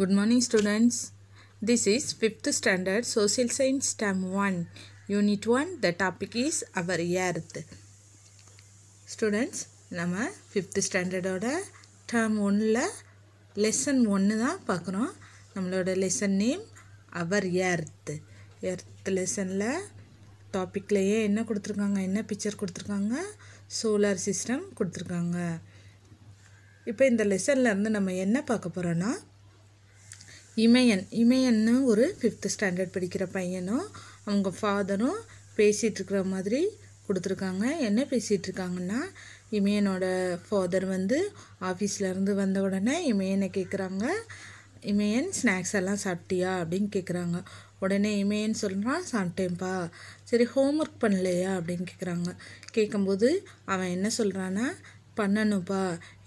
Good morning students. This is 5th standard social science STEM 1 unit 1 the topic is our earth. Students நம்ம 5th standard ஓட term 1ல lesson 1 தான் பார்க்குறோம் நம்மளோட lesson name our earth. earth lessonல டாப்பிக்லையே என்ன கொடுத்துருக்காங்க என்ன picture கொடுத்துருக்காங்க சோலார் சிஸ்டம் கொடுத்துருக்காங்க இப்போ இந்த லெசன்லேருந்து நம்ம என்ன பார்க்க போகிறோன்னா இமயன் இமயன்னு ஒரு ஃபிஃப்த்து ஸ்டாண்டர்ட் படிக்கிற பையனும் அவங்க ஃபாதரும் பேசிகிட்டு இருக்கிற மாதிரி கொடுத்துருக்காங்க என்ன பேசிகிட்டு இருக்காங்கன்னா இமயனோட ஃபாதர் வந்து ஆஃபீஸ்லேருந்து வந்த உடனே இமயனை கேட்குறாங்க இமயன் ஸ்நாக்ஸ் எல்லாம் சாப்பிட்டியா அப்படின்னு கேட்குறாங்க உடனே இமையன் சொல்கிறான் சாப்பிட்டேன்ப்பா சரி ஹோம்ஒர்க் பண்ணலையா அப்படின்னு கேட்குறாங்க கேட்கும்போது அவன் என்ன சொல்கிறான்னா பண்ணணும்ப்பா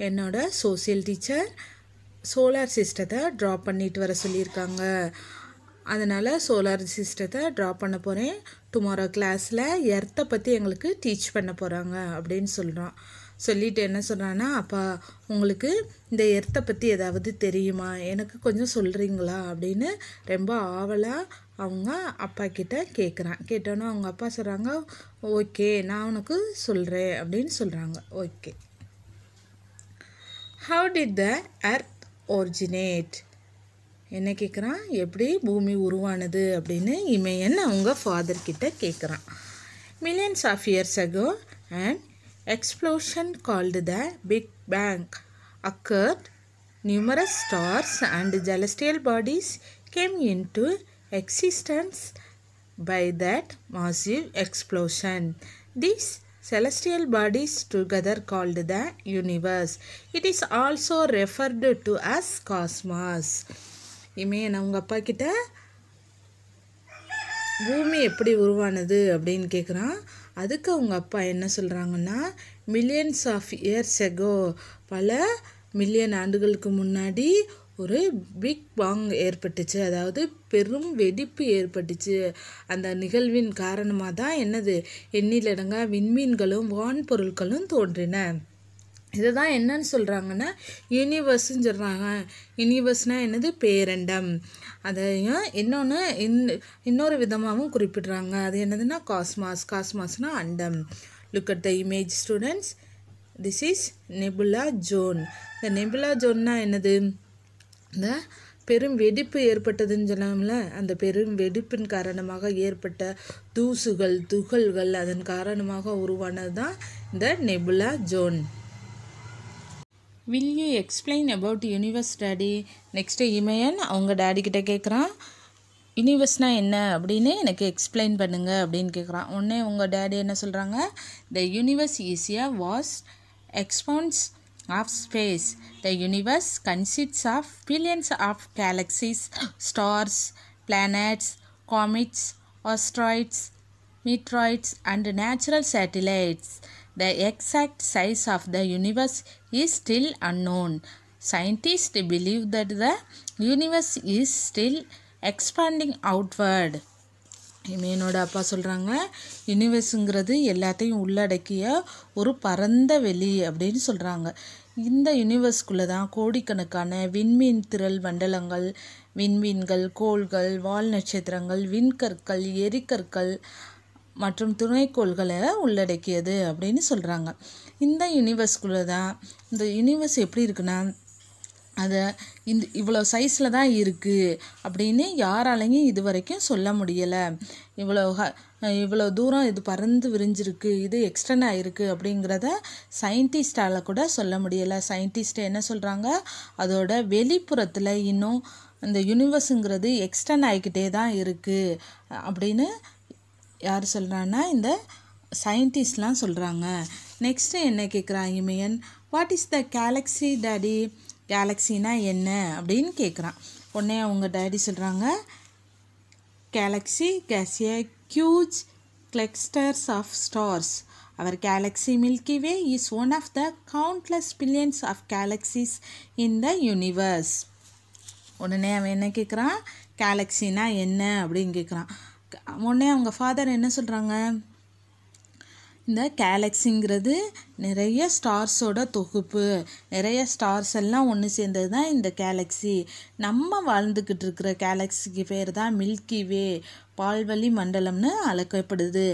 என்னோட சோசியல் டீச்சர் சோலார் சிஸ்டத்தை ட்ரா பண்ணிட்டு வர சொல்லியிருக்காங்க அதனால் சோலார் சிஸ்டத்தை ட்ரா பண்ண போகிறேன் டுமாரோ கிளாஸில் எர்த்தை பற்றி எங்களுக்கு டீச் பண்ண போகிறாங்க அப்படின்னு சொல்கிறான் சொல்லிட்டு என்ன சொல்கிறான்னா அப்பா உங்களுக்கு இந்த எர்த்தை பற்றி ஏதாவது தெரியுமா எனக்கு கொஞ்சம் சொல்கிறீங்களா அப்படின்னு ரொம்ப ஆவலாக அவங்க அப்பா கிட்ட கேட்குறான் கேட்டோன்னே அவங்க அப்பா சொல்கிறாங்க ஓகே நான் உனக்கு சொல்கிறேன் அப்படின்னு சொல்கிறாங்க ஓகே ஹவு டிட் த அர்த் ஒரிஜினேட் என்ன கேட்குறான் எப்படி பூமி உருவானது அப்படின்னு இமையன் அவங்க ஃபாதர்கிட்ட கேட்குறான் millions of years ago and explosion called the big bang occurred numerous stars and celestial bodies came into existence by that massive explosion this celestial bodies together called the universe. It is also referred to as cosmos. இமே நான் உங்கள் அப்பா கிட்ட பூமி எப்படி உருவானது அப்படின்னு கேட்குறான் அதுக்கு அவங்க அப்பா என்ன சொல்கிறாங்கன்னா மில்லியன்ஸ் ஆஃப் இயர்ஸ் எகோ பல மில்லியன் ஆண்டுகளுக்கு முன்னாடி ஒரு பிக் பாங் ஏற்பட்டுச்சு அதாவது பெரும் வெடிப்பு ஏற்பட்டுச்சு அந்த நிகழ்வின் காரணமாக தான் என்னது எண்ணிலடங்கா விண்மீன்களும் வான்பொருட்களும் தோன்றின இதை தான் என்னன்னு சொல்கிறாங்கன்னா யூனிவர்ஸ்ன்னு சொல்கிறாங்க யூனிவர்ஸ்னால் என்னது பேரண்டம் அதையும் இன்னொன்று இன் இன்னொரு விதமாகவும் குறிப்பிடுறாங்க அது என்னதுன்னா காஸ்மாஸ் காஸ்மாஸ்னால் அண்டம் look at the image students this is nebula zone இந்த நெபுலா ஜோன்னா என்னது இந்த பெரும் வெடிப்பு ஏற்பட்டதுன்னு சொல்லாமல அந்த பெரும் வெடிப்பின் காரணமாக ஏற்பட்ட தூசுகள் துகள்கள் அதன் காரணமாக உருவானது தான் இந்த nebula zone will you explain about universe daddy next Imayan அவங்க டேடிக்கிட்ட கேட்குறான் யூனிவர்ஸ்னா என்ன அப்படின்னு எனக்கு எக்ஸ்பிளைன் பண்ணுங்க அப்படின்னு கேட்குறான் உடனே உங்கள் டேடி என்ன சொல்கிறாங்க the universe is a vast expanse of space. The universe consists of billions of galaxies, stars, planets, comets, asteroids, meteoroids and natural satellites. The exact size of the universe is still unknown. Scientists believe that the universe is still expanding outward. இமயனோட அப்பா சொல்கிறாங்க யூனிவர்ஸுங்கிறது எல்லாத்தையும் உள்ளடக்கிய ஒரு பரந்த வெளி அப்படின்னு சொல்கிறாங்க இந்த யூனிவர்ஸ்குள்ளே தான் கோடிக்கணக்கான விண்மீன் திரள் மண்டலங்கள் விண்மீன்கள் கோள்கள் வால் நட்சத்திரங்கள் விண்கற்கள் எரிக்கற்கள் மற்றும் துணைக்கோள்களை உள்ளடக்கியது அப்படின்னு சொல்கிறாங்க இந்த யூனிவர்ஸ்குள்ளே தான் இந்த யூனிவர்ஸ் எப்படி இருக்குன்னா அதை இந்த இவ்வளோ சைஸில் தான் இருக்குது அப்படின்னு யாராலையும் இது வரைக்கும் சொல்ல முடியலை இவ்வளோ ஹ இவ்வளோ தூரம் இது பறந்து விரிஞ்சிருக்கு இது எக்ஸ்டன் ஆகிருக்கு அப்படிங்கிறத சயின்டிஸ்டால் கூட சொல்ல முடியலை சயின்டிஸ்ட் என்ன சொல்கிறாங்க அதோட வெளிப்புறத்தில் இன்னும் இந்த யூனிவர்ஸுங்கிறது எக்ஸ்டன் ஆகிக்கிட்டே தான் இருக்குது அப்படின்னு யார் சொல்கிறான்னா இந்த சயின்டிஸ்ட்லாம் சொல்கிறாங்க நெக்ஸ்ட்டு என்ன கேட்குறான் Imayan what is the galaxy daddy கேலக்ஸினா என்ன அப்படின்னு கேட்குறான் உடனே அவங்க டேடி சொல்கிறாங்க galaxy is a huge clusters of stars our galaxy Milky Way is one of the countless billions of galaxies in the universe உடனே அவன் என்ன கேட்குறான் கேலக்ஸினா என்ன அப்படின்னு கேட்குறான் உடனே அவங்க ஃபாதர் என்ன சொல்கிறாங்க இந்த கேலக்ஸிங்கிறது நிறைய ஸ்டார்ஸோட தொகுப்பு நிறைய ஸ்டார்ஸ் எல்லாம் ஒன்று சேர்ந்தது தான் இந்த கேலக்ஸி நம்ம வாழ்ந்துக்கிட்டு இருக்கிற கேலக்ஸிக்கு பேர் தான் மில்கி வே பால்வழி மண்டலம்னு அழைக்கப்படுது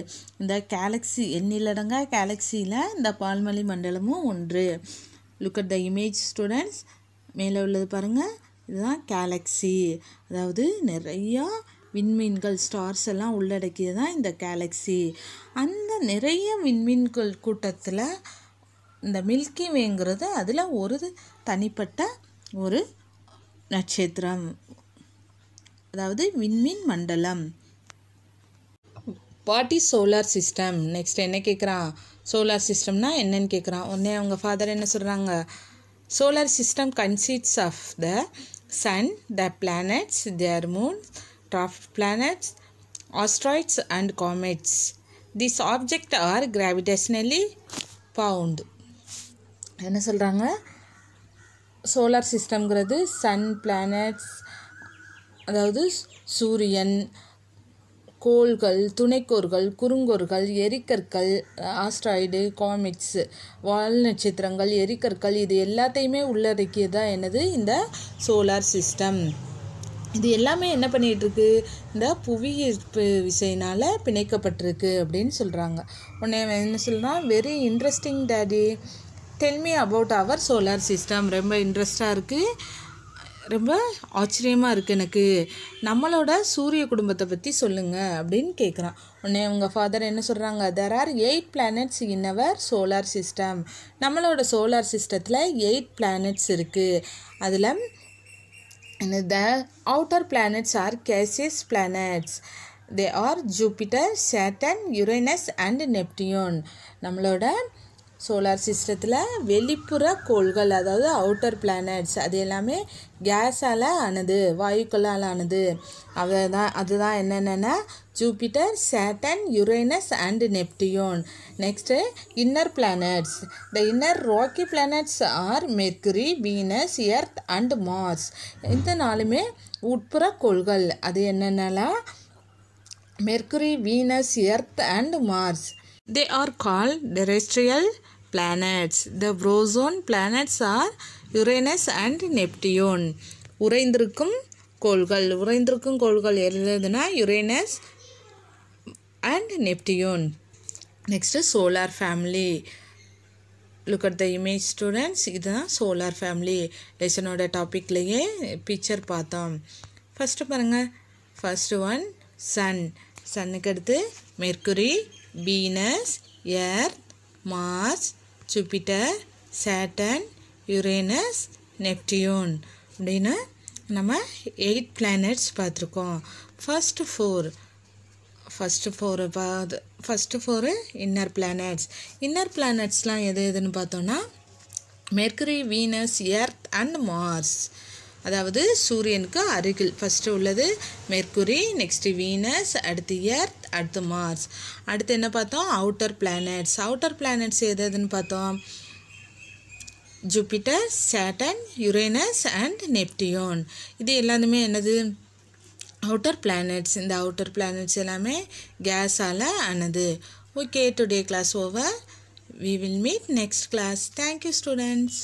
இந்த கேலக்ஸி எண்ணிலடங்கா கேலக்ஸியில் இந்த பால்வழி மண்டலமும் ஒன்று look at the image students மேலே உள்ளது பாருங்கள் இதுதான் கேலக்ஸி அதாவது நிறையா விண்மீன்கள் ஸ்டார்ஸ் எல்லாம் உள்ளடக்கியது தான் இந்த கேலக்ஸி அந்த நிறைய விண்மீன்கள் கூட்டத்தில் இந்த மில்கி வேங்கிறது அதில் ஒரு தனிப்பட்ட ஒரு நட்சத்திரம் அதாவது விண்மீன் மண்டலம் what is solar system next என்ன கேட்குறான் சோலார் சிஸ்டம்னா என்னன்னு கேட்குறான் உடனே அவங்க ஃபாதர் என்ன சொல்கிறாங்க solar system consists of the sun the planets their moons planets, asteroids and comets. These objects are gravitationally bound. என்ன சொல்கிறாங்க சோலார் சிஸ்டம்ங்கிறது சன் பிளானட்ஸ் அதாவது சூரியன் கோள்கள் துணைக்கோர்கள் குறுங்கோர்கள் எரிக்கற்கள் ஆஸ்ட்ராய்டு காமிக்ஸ் வால் நட்சத்திரங்கள் எரிக்கற்கள் இது எல்லாத்தையுமே உள்ளடக்கியதாக என்னது இந்த சோலார் சிஸ்டம் இது எல்லாமே என்ன பண்ணிகிட்ருக்கு இந்த புவி ஈர்ப்பு பிணைக்கப்பட்டிருக்கு அப்படின்னு சொல்கிறாங்க உடனே என்ன சொல்கிறான் very interesting daddy tell me about our solar system ரொம்ப இன்ட்ரெஸ்டாக இருக்குது ரொம்ப ஆச்சரியமாக இருக்குது எனக்கு நம்மளோட சூரிய குடும்பத்தை பற்றி சொல்லுங்கள் அப்படின்னு கேட்குறான் உடனே அவங்க ஃபாதர் என்ன சொல்கிறாங்க there are eight planets in our solar system நம்மளோட சோலார் சிஸ்டத்தில் எயிட் பிளானட்ஸ் இருக்குது அதில் the outer planets are Cassius planets they are Jupiter, Saturn, Uranus and Neptune. நம்மளோட சோலார் சிஸ்டத்தில் வெளிப்புற கோள்கள் அதாவது அவுட்டர் பிளானட்ஸ் அது எல்லாமே கேஸால் ஆனது வாயுக்களால் ஆனது அதை தான் அதுதான் என்னென்னா Jupiter Saturn Uranus and Neptune next inner planets the inner rocky planets are Mercury Venus Earth and Mars இந்த நாளுமே உட்புற கோள்கள் அது என்னென்னலாம் Mercury Venus Earth and Mars they are call terrestrial planets. The frozen planets are Uranus and Neptune உறைந்திருக்கும் கோள்கள் உறைந்திருக்கும் கோள்கள் எழுதுனா Uranus and Neptune next solar family look at the image students இதுதான் சோலார் ஃபேமிலி லெசனோட டாப்பிக்லேயே பிக்சர் பார்த்தோம் first பாருங்கள் ஃபஸ்ட்டு ஒன் சன் சன்னுக்கு அடுத்து Mercury Venus Earth Mars Jupiter Saturn Uranus Neptune அப்படின்னு நம்ம எயிட் பிளானட்ஸ் பார்த்துருக்கோம் ஃபஸ்ட்டு ஃபோர் ஃபஸ்ட்டு ஃபோர் பார்த்து first four inner planets inner பிளானட்ஸ்லாம் எது எதுன்னு பார்த்தோன்னா Mercury Venus Earth and Mars அதாவது சூரியனுக்கு அருகில் ஃபஸ்ட்டு உள்ளது மெர்குரி நெக்ஸ்ட்டு வீனஸ் அடுத்து எர்த் அடுத்து மார்ஸ் அடுத்து என்ன பார்த்தோம் அவுட்டர் பிளானட்ஸ் அவுட்டர் பிளானட்ஸ் எது எதுன்னு பார்த்தோம் Jupiter Saturn Uranus and Neptune இது எல்லாத்துமே என்னது அவுட்டர் பிளானட்ஸ் இந்த அவுட்டர் பிளானட்ஸ் எல்லாமே கேஸால் ஆனது okay today class over we will meet next class thank you students